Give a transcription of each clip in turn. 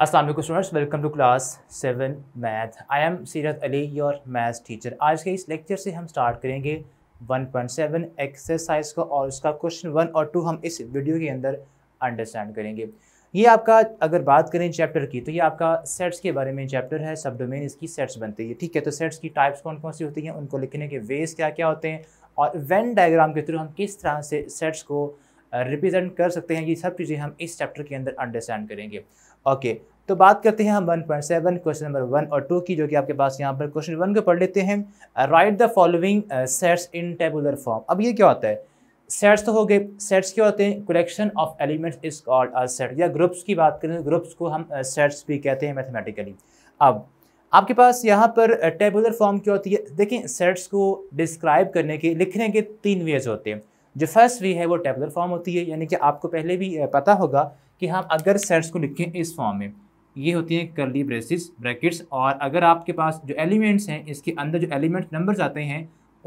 Aslam students welcome to class seven math I am Seerat Ali your math teacher आज के इस lecture से हम स्टार्ट करेंगे 1.7 एक्सरसाइज का और उसका क्वेश्चन वन और टू हम इस वीडियो के अंदर अंडरस्टैंड करेंगे ये आपका अगर बात करें चैप्टर की तो ये आपका सेट्स के बारे में चैप्टर है सब डोमेन इसकी सेट्स बनती है ठीक है तो सेट्स की टाइप्स कौन कौन सी होती हैं उनको लिखने के वेज क्या क्या होते हैं और वेन डायग्राम के थ्रू हम किस तरह से सेट्स को रिप्रेजेंट कर सकते हैं ये सब चीज़ें हम इस चैप्टर के अंदर अंडरस्टैंड करेंगे ओके okay, तो बात करते हैं हम 1.7 क्वेश्चन नंबर वन और टू की जो कि आपके पास यहाँ पर क्वेश्चन वन को पढ़ लेते हैं write the following sets in tabular form अब ये क्या होता है सेट्स तो हो गए सेट्स क्या होते हैं collection of elements is called a set या ग्रुप्स की बात करें ग्रुप्स तो को हम सेट्स uh, भी कहते हैं मैथमेटिकली अब आपके पास यहाँ पर टेबुलर फॉर्म क्या होती है देखिए सेट्स को डिस्क्राइब करने के लिखने के तीन वेज होते हैं जो फर्स्ट वे है वो टेबुलर फॉर्म होती है यानी कि आपको पहले भी पता होगा कि हम अगर सेट्स को लिखें इस फॉर्म में ये होती हैं करली ब्रेसिस ब्रैकेट्स और अगर आपके पास जो एलिमेंट्स हैं इसके अंदर जो एलिमेंट नंबर्स आते हैं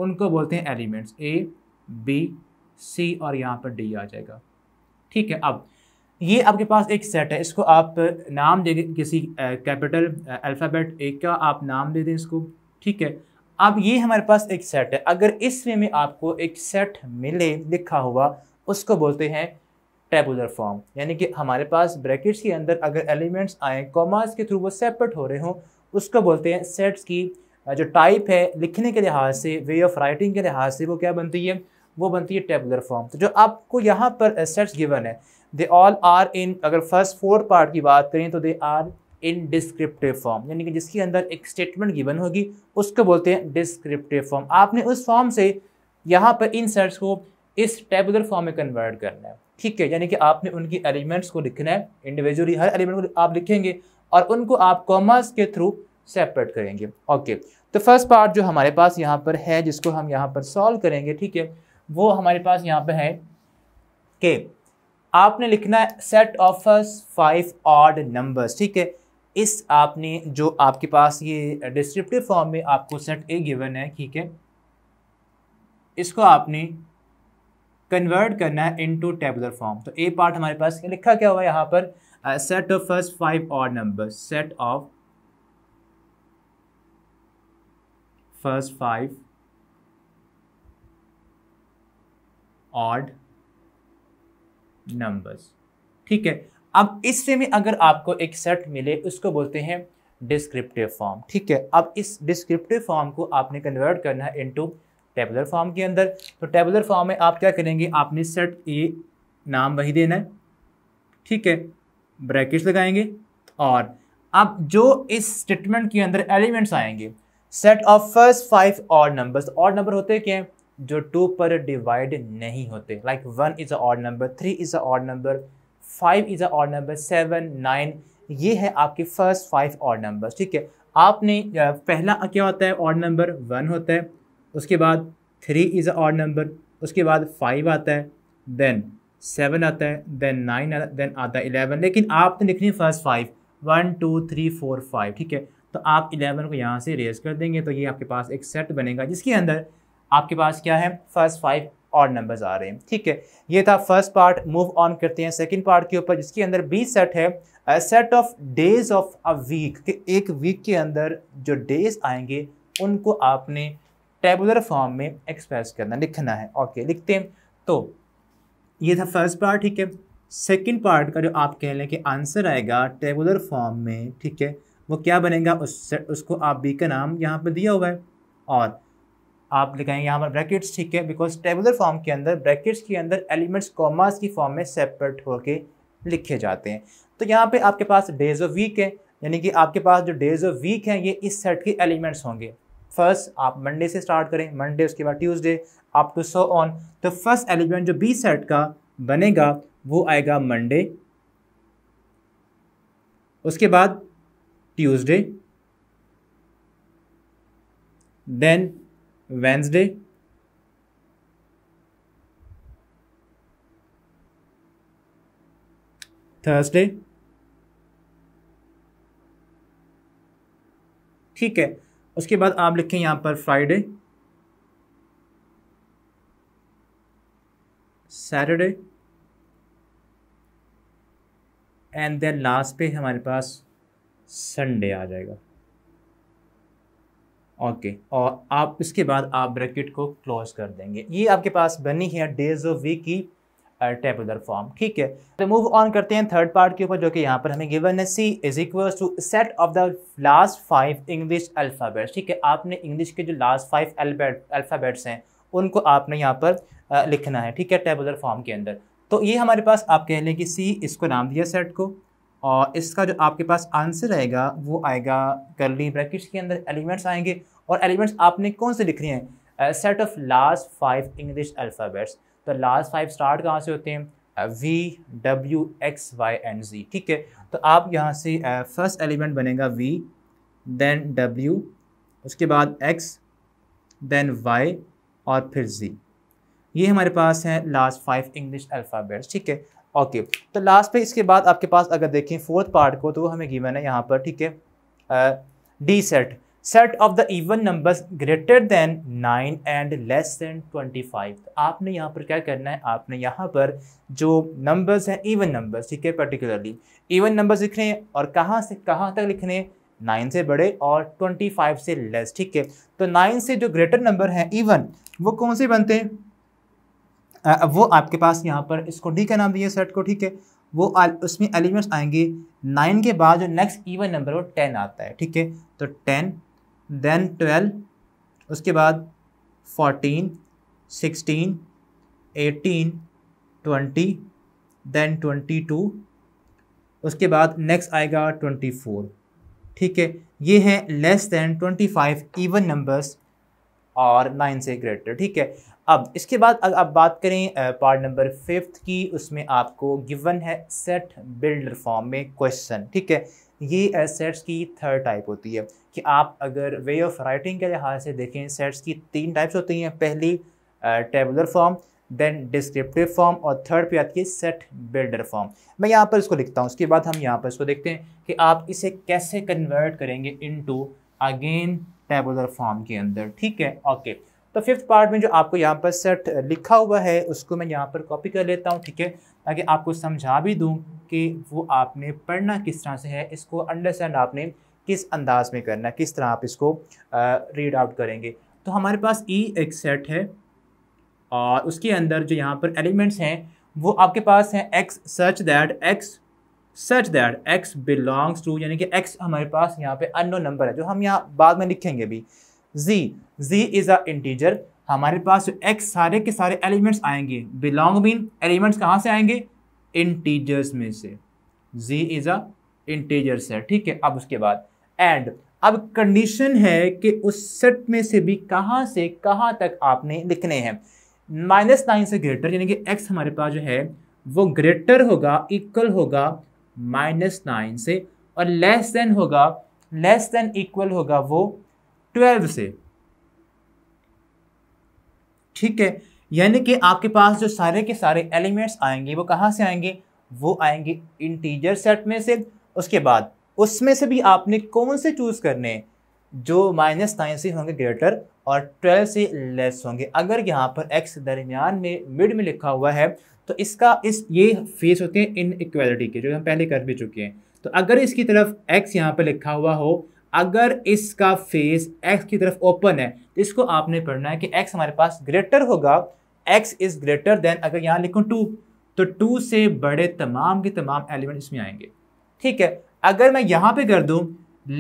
उनको बोलते हैं एलिमेंट्स ए बी सी और यहाँ पर डी आ जाएगा ठीक है अब ये आपके पास एक सेट है इसको आप नाम दे दें किसी कैपिटल अल्फ़ाबेट एक का आप नाम दे दें इसको ठीक है अब ये हमारे पास एक सेट है अगर इस वे में आपको एक सेट मिले लिखा हुआ उसको बोलते हैं टेबुलर फॉर्म यानी कि हमारे पास ब्रैकेट्स के अंदर अगर एलिमेंट्स आए कॉमास के थ्रू वो सेपरेट हो रहे हों उसको बोलते हैं सेट्स की जो टाइप है लिखने के लिहाज से वे ऑफ राइटिंग के लिहाज से वो क्या बनती है वो बनती है टेबुलर फॉर्म तो जो आपको यहाँ पर सेट्स गिवन है दे ऑल आर इन अगर फर्स्ट फोर्थ पार्ट की बात करें तो they are in descriptive form यानी कि जिसके अंदर एक स्टेटमेंट गिवन होगी उसको बोलते हैं डिस्क्रिप्टिव फॉर्म आपने उस फॉर्म से यहाँ पर इन सर्ट्स को इस टेबुलर फॉर्म में कन्वर्ट करना है ठीक है यानी कि आपने उनकी एलिमेंट्स को लिखना है इंडिविजुअली हर एलिमेंट को आप लिखेंगे और उनको आप कॉमर्स के थ्रू सेपरेट करेंगे ओके तो फर्स्ट पार्ट जो हमारे पास यहाँ पर है जिसको हम यहाँ पर सॉल्व करेंगे ठीक है वो हमारे पास यहाँ पर है के आपने लिखना है set of five odd numbers ठीक है इस आपने जो आपके पास ये डिस्क्रिप्टिव फॉर्म में आपको सेट ए गिवन है ठीक है इसको आपने कन्वर्ट करना है इनटू टेबुलर फॉर्म तो ए पार्ट हमारे पास लिखा क्या हुआ यहाँ पर set of first five odd number set of first five odd numbers ठीक है अब इससे में अगर आपको एक सेट मिले उसको बोलते हैं डिस्क्रिप्टिव फॉर्म ठीक है अब इस डिस्क्रिप्टिव फॉर्म को आपने कन्वर्ट करना है इनटू टेबुलर फॉर्म के अंदर तो टेबुलर फॉर्म में आप क्या करेंगे आपने सेट ए नाम वही देना है ठीक है ब्रैकेट लगाएंगे और अब जो इस स्टेटमेंट के अंदर एलिमेंट्स आएंगे set of first five odd numbers odd number होते क्या हैं जो टू पर डिवाइड नहीं होते like one is a odd number three is a odd number five is a odd number seven nine ये है आपके फर्स्ट फाइव ऑड नंबर ठीक है आपने पहला क्या होता है ऑड नंबर वन होता है उसके बाद three is a odd number उसके बाद फाइव आता है देन सेवन आता है देन नाइन देन आता है इलेवन लेकिन आपने लिखनी है first five one two three four five ठीक है तो आप इलेवन को यहाँ से रेज कर देंगे तो ये आपके पास एक सेट बनेगा जिसके अंदर आपके पास क्या है फर्स्ट फाइव और नंबर्स आ रहे हैं ठीक है ये था फर्स्ट पार्ट मूव ऑन करते हैं सेकंड पार्ट के ऊपर जिसके अंदर बीस सेट है set of days of a week एक वीक के अंदर जो डेज आएंगे उनको आपने टेबुलर फॉर्म में एक्सप्रेस करना लिखना है ओके लिखते हैं तो ये था फर्स्ट पार्ट ठीक है सेकेंड पार्ट का जो आप कह लें कि आंसर आएगा टेबुलर फॉर्म में ठीक है वो क्या बनेगा उस उसको आप बी का नाम यहाँ पर दिया हुआ है और आप लिखाएंगे यहाँ पर ब्रैकेट्स ठीक है बिकॉज टेबुलर फॉर्म के अंदर ब्रैकेट्स के अंदर एलिमेंट्स कॉमास की फॉर्म में सेपरेट होके लिखे जाते हैं तो यहाँ पे आपके पास डेज ऑफ वीक है यानी कि आपके पास जो डेज ऑफ वीक हैं ये इस सेट के एलिमेंट्स होंगे फर्स्ट आप मंडे से स्टार्ट करें मंडे उसके बाद ट्यूसडे आप टू सो ऑन तो फर्स्ट एलिमेंट जो बी सेट का बनेगा वो आएगा मंडे उसके बाद ट्यूसडे देन वेंसडे थर्सडे ठीक है उसके बाद आप लिखें यहाँ पर Friday Saturday and then last पे हमारे पास संडे आ जाएगा ओके okay. और आप इसके बाद आप ब्रैकेट को क्लोज कर देंगे ये आपके पास बनी है डेज ऑफ वीक की टेबुलर फॉर्म ठीक है तो मूव ऑन करते हैं थर्ड पार्ट के ऊपर जो कि यहाँ पर हमें गिवन है C is equal to set of the last five English alphabets ठीक है आपने इंग्लिश के जो लास्ट फाइव अल्फ़ाबेट्स हैं उनको आपने यहाँ पर लिखना है ठीक है टेबुलर फॉर्म के अंदर तो ये हमारे पास आप कह लें कि सी इसको नाम दिया सेट को और इसका जो आपके पास आंसर आएगा वो आएगा करली ब्रैकेट्स के अंदर एलिमेंट्स आएंगे और एलिमेंट्स आपने कौन से लिखने हैं set of last five English alphabets तो लास्ट फाइव स्टार्ट कहाँ से होते हैं V W X Y and Z ठीक है तो आप यहाँ से फर्स्ट एलिमेंट बनेगा वी देन डब्ल्यू उसके बाद एक्स देन वाई और फिर जी ये हमारे पास है लास्ट फाइव इंग्लिश अल्फ़ाबेट्स ठीक है ओके तो लास्ट पे इसके बाद आपके पास अगर देखें फोर्थ पार्ट को तो वो हमें गिवन है यहाँ पर ठीक है D set set of the even numbers greater than nine and less than twenty five आपने यहाँ पर क्या करना है आपने यहाँ पर जो नंबर्स हैं इवन नंबर्स ठीक है पर्टिकुलरली इवन नंबर्स लिखने और कहाँ से कहाँ तक लिखने नाइन से बड़े और ट्वेंटी फाइव से लेस ठीक है तो नाइन से जो ग्रेटर नंबर हैं इवन वो कौन से बनते हैं अब वो आपके पास यहाँ पर इसको डी का नाम दिए सेट को ठीक है वो आ, उसमें एलिमेंट्स आएंगे नाइन के बाद जो नेक्स्ट इवन नंबर वो टेन आता है ठीक है तो टेन देन ट्वेल्व उसके बाद fourteen sixteen eighteen twenty then twenty two उसके बाद नेक्स्ट आएगा ट्वेंटी फोर ठीक है ये है less than twenty five even numbers और नाइन से ग्रेटर ठीक है अब इसके बाद अगर आप बात करें पार्ट नंबर फिफ्थ की उसमें आपको गिवन है सेट बिल्डर फॉर्म में क्वेश्चन ठीक है ये सेट्स की थर्ड टाइप होती है कि आप अगर वे ऑफ राइटिंग के लिहाज से देखें सेट्स की तीन टाइप्स होती हैं पहली tabular form then descriptive form और थर्ड पे आती है सेट बिल्डर फॉर्म मैं यहाँ पर इसको लिखता हूँ उसके बाद हम यहाँ पर इसको देखते हैं कि आप इसे कैसे कन्वर्ट करेंगे इनटू अगेन टेबुलर फॉर्म के अंदर ठीक है ओके okay. तो फिफ्थ पार्ट में जो आपको यहाँ पर सेट लिखा हुआ है उसको मैं यहाँ पर कॉपी कर लेता हूँ ठीक है ताकि आपको समझा भी दूँ कि वो आपने पढ़ना किस तरह से है इसको अंडरस्टैंड आपने किस अंदाज में करना किस तरह आप इसको रीड आउट करेंगे तो हमारे पास ई e एक सेट है और उसके अंदर जो यहाँ पर एलिमेंट्स हैं वो आपके पास हैं X such that X such that X belongs to यानी कि एक्स हमारे पास यहाँ पे अनो नंबर है जो हम यहाँ बाद में लिखेंगे भी z z is a integer हमारे पास x सारे के सारे एलिमेंट्स आएंगे बिलोंग मीन एलिमेंट्स कहाँ से आएंगे इंटीजर्स में से z is a integer set ठीक है अब उसके बाद एंड अब कंडीशन है कि उस सेट में से भी कहाँ से कहाँ तक आपने लिखने हैं माइनस नाइन से ग्रेटर यानी कि एक्स हमारे पास जो है वो ग्रेटर होगा इक्वल होगा माइनस नाइन से और लेस देन होगा लेस देन इक्वल होगा वो ट्वेल्व से ठीक है यानी कि आपके पास जो सारे के सारे एलिमेंट्स आएंगे वो कहाँ से आएंगे वो आएंगे इंटीजर सेट में से उसके बाद उसमें से भी आपने कौन से चूज़ करने जो माइनस नाइन से होंगे ग्रेटर और ट्वेल्व से लेस होंगे अगर यहाँ पर एक्स दरमियान में मिड में लिखा हुआ है तो इसका इस ये फेस होते हैं इन इक्वेलिटी के जो हम पहले कर भी चुके हैं तो अगर इसकी तरफ एक्स यहाँ पर लिखा हुआ हो अगर इसका फेस एक्स की तरफ ओपन है तो इसको आपने पढ़ना है कि एक्स हमारे पास ग्रेटर होगा एक्स इज़ ग्रेटर देन अगर यहाँ लिखूँ टू तो टू से बड़े तमाम के तमाम एलिमेंट इसमें आएंगे ठीक है अगर मैं यहाँ पे कर दूँ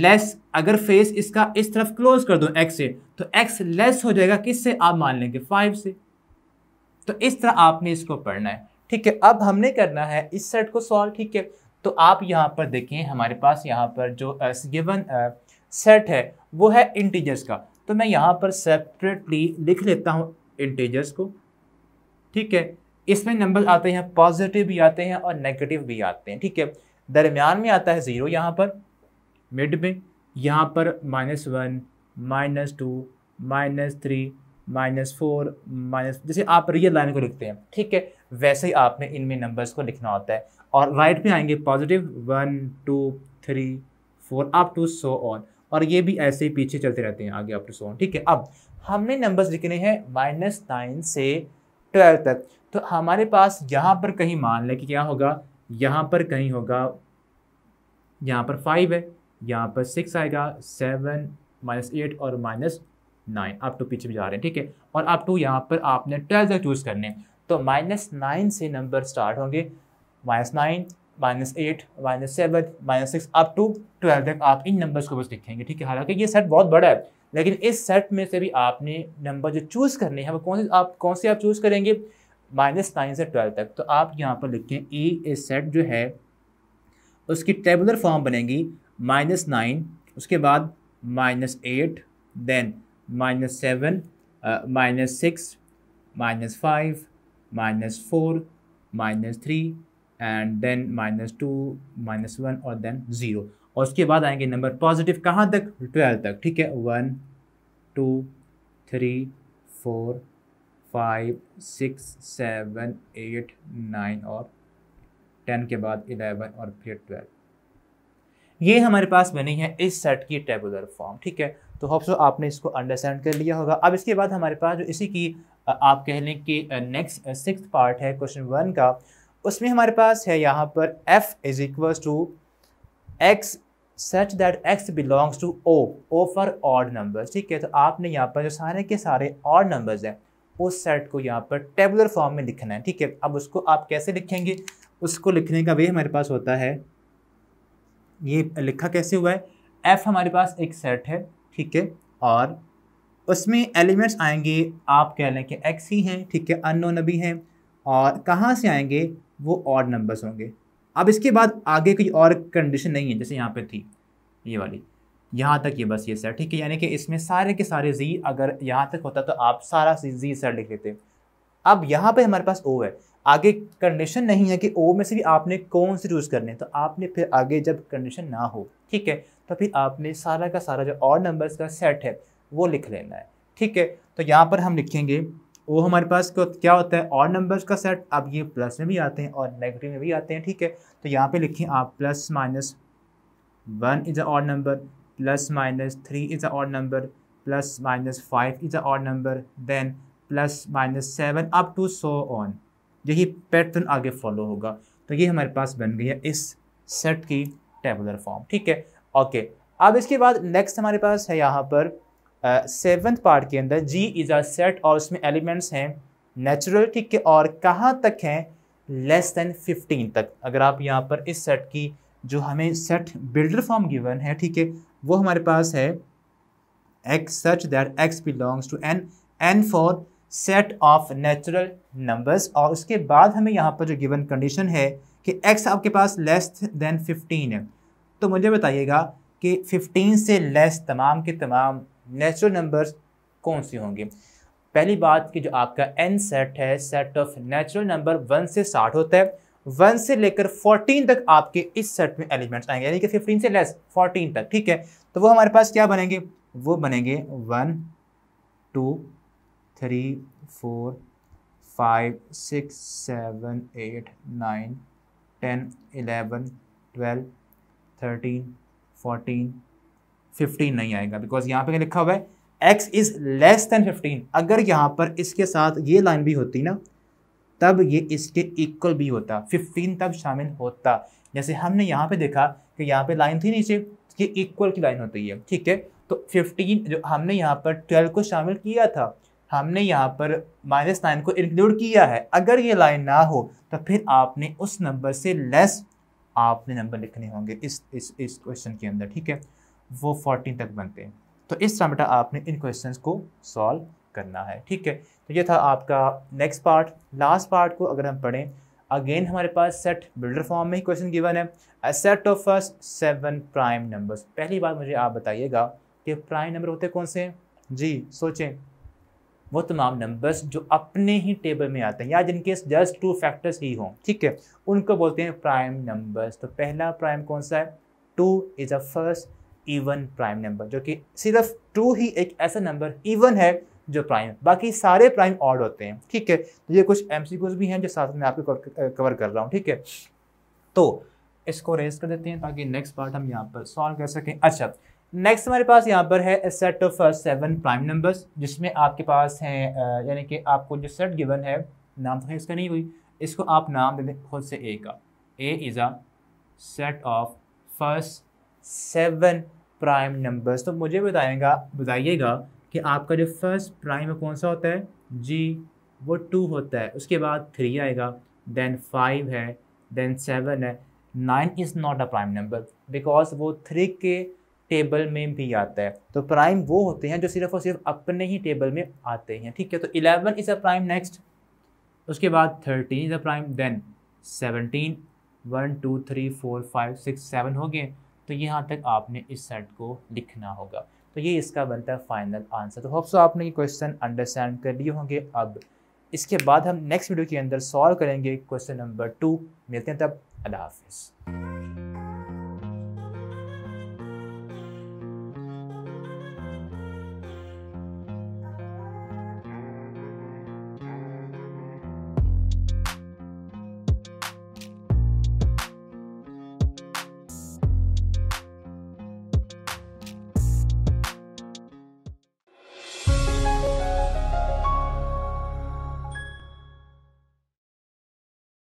लेस अगर फेस इसका इस तरफ क्लोज कर दूँ एक्स से तो एक्स लेस हो जाएगा किस से आप मान लेंगे फाइव से तो इस तरह आपने इसको पढ़ना है ठीक है अब हमने करना है इस सेट को सॉल्व ठीक है तो आप यहाँ पर देखें हमारे पास यहाँ पर जो गिवन uh, uh सेट है वो है इंटीजर्स का तो मैं यहाँ पर सेपरेटली लिख लेता हूँ इंटीजर्स को ठीक है इसमें नंबर आते हैं पॉजिटिव भी आते हैं और नेगेटिव भी आते हैं ठीक है दरमियान में आता है ज़ीरो यहाँ पर मिड में यहाँ पर minus one minus two minus three minus four minus जैसे आप रियल लाइन को लिखते हैं ठीक है वैसे ही आपने इनमें नंबर्स को लिखना होता है और राइट में आएंगे positive one two three four up to so on और ये भी ऐसे ही पीछे चलते रहते हैं आगे आप सोन ठीक है अब हमने नंबर्स लिखने हैं माइनस नाइन से ट्वेल्व तक तो हमारे पास यहाँ पर कहीं मान लें कि क्या होगा यहाँ पर कहीं होगा यहाँ पर फाइव है यहाँ पर सिक्स आएगा सेवन माइनस एट और माइनस नाइन आप टू तो पीछे भी जा रहे हैं ठीक है और आप टू तो यहाँ पर आपने ट्वेल्व तक चूज़ करने हैं तो माइनस नाइन से नंबर स्टार्ट होंगे minus nine minus eight minus seven minus six up to twelve तक आप इन नंबर्स को बस लिखेंगे ठीक है हालांकि ये सेट बहुत बड़ा है लेकिन इस सेट में से भी आपने नंबर जो चूज़ करने हैं वो कौन से आप कौन से आप चूज़ करेंगे माइनस नाइन से ट्वेल्व तक तो आप यहाँ पर लिखें ए इस सेट जो है उसकी टेबुलर फॉर्म बनेगी माइनस नाइन उसके बाद minus eight then minus seven minus six minus five minus four minus three and then minus two minus one और देन ज़ीरो और उसके बाद आएंगे नंबर पॉजिटिव कहाँ तक ट्वेल्व तक ठीक है one two three four five six seven eight nine और टेन के बाद इलेवन और फिर ट्वेल्व ये हमारे पास बनी है इस सेट की टेबुलर फॉर्म ठीक है तो होप्सो आपने इसको अंडरस्टैंड कर लिया होगा अब इसके बाद हमारे पास जो इसी की आप कह लें कि नेक्स्ट सिक्स पार्ट है क्वेश्चन वन का उसमें हमारे पास है यहाँ पर F is equals to X such that X belongs to O O for odd numbers ठीक है तो आपने यहाँ पर जो सारे के सारे ऑड नंबर्स हैं उस सेट को यहाँ पर टेबुलर फॉर्म में लिखना है ठीक है अब उसको आप कैसे लिखेंगे उसको लिखने का वे हमारे पास होता है ये लिखा कैसे हुआ है एफ हमारे पास एक सेट है ठीक है और उसमें एलिमेंट्स आएंगे आप कह लें कि एक्स ही हैं ठीक है अननोन अभी हैं और कहाँ से आएंगे वो और नंबर्स होंगे अब इसके बाद आगे कोई और कंडीशन नहीं है जैसे यहाँ पे थी ये वाली यहाँ तक ये बस ये सेट ठीक है यानी कि इसमें सारे के सारे जी अगर यहाँ तक होता तो आप सारा जी सेट लिख लेते अब यहाँ पे हमारे पास ओ है आगे कंडीशन नहीं है कि ओ में से भी आपने कौन से चूज़ करने तो आपने फिर आगे जब कंडीशन ना हो ठीक है तो फिर आपने सारा का सारा जो और नंबर्स का सेट है वो लिख लेना है ठीक है तो यहाँ पर हम लिखेंगे वो हमारे पास क्या होता है और नंबर्स का सेट अब ये प्लस में भी आते हैं और नेगेटिव में भी आते हैं ठीक है तो यहाँ पे लिखें आप plus minus one is a odd number plus minus three is a odd number plus minus five is a odd number then plus minus seven up to so on यही पैटर्न आगे फॉलो होगा तो ये हमारे पास बन गई है इस सेट की टेबुलर फॉर्म ठीक है ओके अब इसके बाद नेक्स्ट हमारे पास है यहाँ पर सेवन्थ पार्ट के अंदर जी इज़ अ सेट और उसमें एलिमेंट्स हैं नेचुरल ठीक है और कहाँ तक हैं लेस देन फिफ्टीन तक अगर आप यहाँ पर इस सेट की जो हमें सेट बिल्डर फॉर्म गिवन है ठीक है वो हमारे पास है X such that X belongs to N N for set of natural numbers और उसके बाद हमें यहाँ पर जो गिवन कंडीशन है कि एक्स आपके पास लेस देन फिफ्टीन है तो मुझे बताइएगा कि फिफ्टीन से लेस तमाम के तमाम नेचुरल नंबर्स कौन सी होंगे पहली बात कि जो आपका एन सेट है set of natural number one से साठ होता है वन से लेकर फोर्टीन तक आपके इस सेट में एलिमेंट्स आएंगे यानी कि फिफ्टीन से लेस फोर्टीन तक ठीक है तो वो हमारे पास क्या बनेंगे वो बनेंगे one two three four five six seven eight nine ten eleven twelve thirteen fourteen fifteen नहीं आएगा बिकॉज यहाँ पे लिखा हुआ है X is less than fifteen अगर यहाँ पर इसके साथ ये लाइन भी होती ना तब ये इसके इक्वल भी होता फिफ्टीन तब शामिल होता जैसे हमने यहाँ पे देखा कि यहाँ पे लाइन थी नीचे ये इक्वल की लाइन होती है ठीक है तो फिफ्टीन जो हमने यहाँ पर ट्वेल्व को शामिल किया था हमने यहाँ पर माइनस नाइन को इंक्लूड किया है अगर ये लाइन ना हो तो फिर आपने उस नंबर से लेस आपने नंबर लिखने होंगे इस इस इस क्वेश्चन के अंदर ठीक है वो फोर्टीन तक बनते हैं तो इस तरह बेटा आपने इन क्वेश्चन को सॉल्व करना है ठीक है तो ये था आपका नेक्स्ट पार्ट लास्ट पार्ट को अगर हम पढ़ें अगेन हमारे पास सेट बिल्डर फॉर्म में ही क्वेश्चन गिवन है a set of first seven prime numbers पहली बात मुझे आप बताइएगा कि प्राइम नंबर होते कौन से हैं जी सोचें वो तमाम नंबर्स जो अपने ही टेबल में आते हैं या जिनके जस्ट टू फैक्टर्स ही हों ठीक है उनको बोलते हैं प्राइम नंबर्स तो पहला प्राइम कौन सा है two is a first even prime number जो कि सिर्फ टू ही एक ऐसा नंबर इवन e है जो प्राइम बाकी सारे प्राइम ऑड होते हैं ठीक है तो ये कुछ एम भी हैं जो साथ में आपको कवर कर रहा हूँ ठीक है तो इसको रेज कर देते हैं ताकि नेक्स्ट पार्ट हम यहाँ पर सॉल्व कर सकें अच्छा नेक्स्ट हमारे पास यहाँ पर है set of seven prime numbers जिसमें आपके पास हैं यानी कि आपको जो सेट गिवन है नाम तो है इसका नहीं हुई इसको आप नाम दे दें खुद से ए का A is a set of first seven prime numbers तो मुझे बताएगा बताइएगा कि आपका जो फर्स्ट प्राइम है कौन सा होता है जी वो टू होता है उसके बाद थ्री आएगा देन फाइव है देन सेवन है nine is not a prime number because वो थ्री के टेबल में भी आता है तो प्राइम वो होते हैं जो सिर्फ और सिर्फ अपने ही टेबल में आते हैं ठीक है तो eleven is a prime next उसके बाद thirteen is a prime then seventeen one two three four five six seven हो गए तो यहाँ तक आपने इस सेट को लिखना होगा तो ये इसका बनता है फाइनल आंसर तो होप्सो आपने ये क्वेश्चन अंडरस्टैंड कर लिए होंगे अब इसके बाद हम नेक्स्ट वीडियो के अंदर सॉल्व करेंगे क्वेश्चन नंबर टू मिलते हैं तब अल्लाह हाफिज़